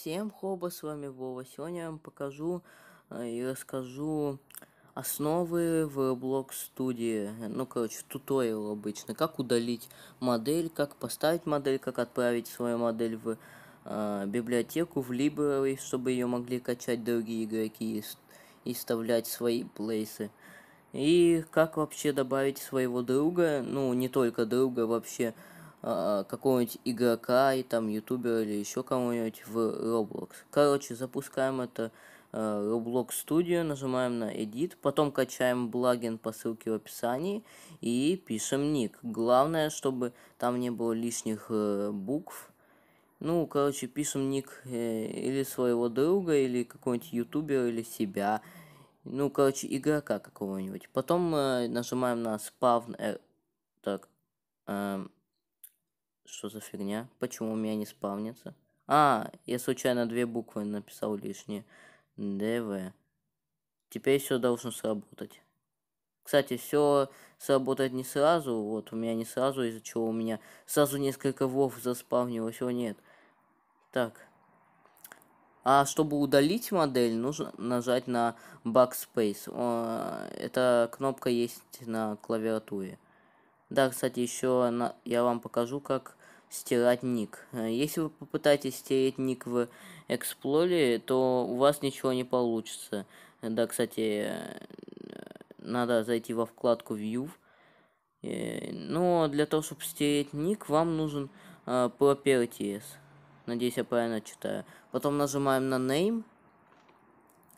Всем хоба, с вами Вова. Сегодня я вам покажу э, и расскажу основы в блок студии. Ну, короче, туториал обычно. Как удалить модель, как поставить модель, как отправить свою модель в э, библиотеку, в Library, чтобы ее могли качать другие игроки и, и вставлять свои плейсы. И как вообще добавить своего друга, ну, не только друга, вообще э, какого-нибудь игрока и там ютубера или еще кого-нибудь в Roblox. Короче, запускаем это э, Roblox Studio, нажимаем на Edit, потом качаем плагин по ссылке в описании и пишем ник. Главное, чтобы там не было лишних э, букв. Ну, короче, пишем ник э, или своего друга, или какого-нибудь ютубера, или себя. Ну, короче, игрока какого-нибудь. Потом э, нажимаем на спавн... Э, так. Э, что за фигня? Почему у меня не спавнится? А, я случайно две буквы написал лишние. ДВ. Теперь все должно сработать. Кстати, все сработает не сразу. Вот у меня не сразу, из-за чего у меня сразу несколько вов заспавнилось. О, нет. Так. А чтобы удалить модель, нужно нажать на Backspace. О, эта кнопка есть на клавиатуре. Да, кстати, еще на... я вам покажу, как стирать ник. Э, если вы попытаетесь стереть ник в Explorer, то у вас ничего не получится. Да, кстати, э, надо зайти во вкладку View. Э, но для того, чтобы стереть ник, вам нужен Properties. Надеюсь, я правильно читаю. Потом нажимаем на Name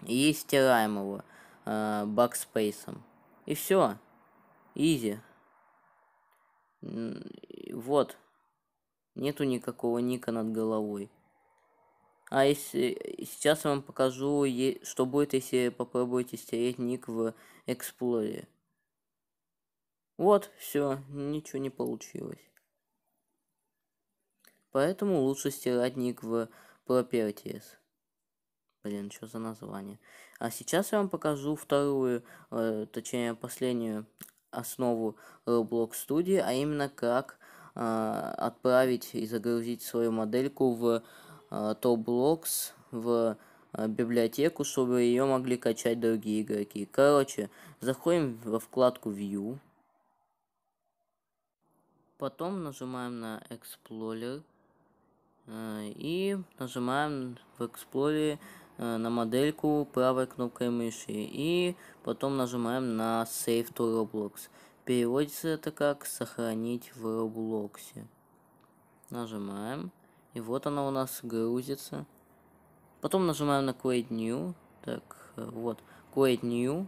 и стираем его бакспейсом. И все. Изи. Вот. Нету никакого ника над головой. А если э, сейчас я вам покажу, что будет, если попробуете стереть ник в Explorer. Вот, все, ничего не получилось. Поэтому лучше стирать ник в Properties. Блин, что за название? А сейчас я вам покажу вторую, э, точнее последнюю основу Roblox Studio, а именно как а, отправить и загрузить свою модельку в Roblox, а, в а, библиотеку, чтобы ее могли качать другие игроки. Короче, заходим во вкладку View. Потом нажимаем на Explorer. И нажимаем в Explorer на модельку правой кнопкой мыши. И потом нажимаем на Save to Roblox. Переводится это как «сохранить в Роблоксе». Нажимаем. И вот она у нас грузится. Потом нажимаем на Create New. Так, э, вот. Create New.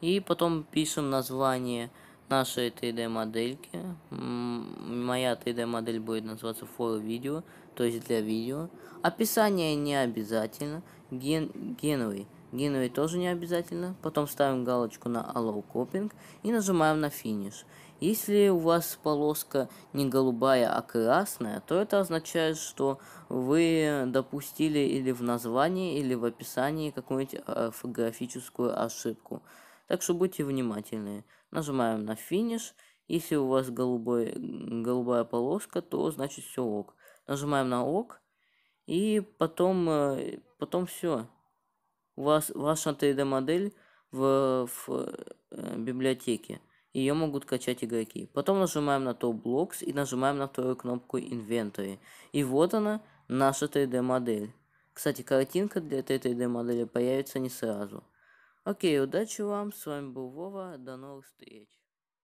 И потом пишем название нашей 3D модельки. Моя 3D модель будет называться for video, то есть для видео. Описание не обязательно. Ген Генри. Генуи тоже не обязательно. Потом ставим галочку на Allow Copying и нажимаем на финиш. Если у вас полоска не голубая, а красная, то это означает, что вы допустили или в названии, или в описании какую-нибудь орфографическую э, ошибку. Так что будьте внимательны. Нажимаем на финиш. Если у вас голубой, голубая полоска, то значит все ок. Нажимаем на ок. И потом, э, потом все вас ваша 3D-модель в, в э, библиотеке. Ее могут качать игроки. Потом нажимаем на топ блокс и нажимаем на вторую кнопку Inventory. И вот она, наша 3D-модель. Кстати, картинка для этой 3D-модели появится не сразу. Окей, удачи вам, с вами был Вова, до новых встреч.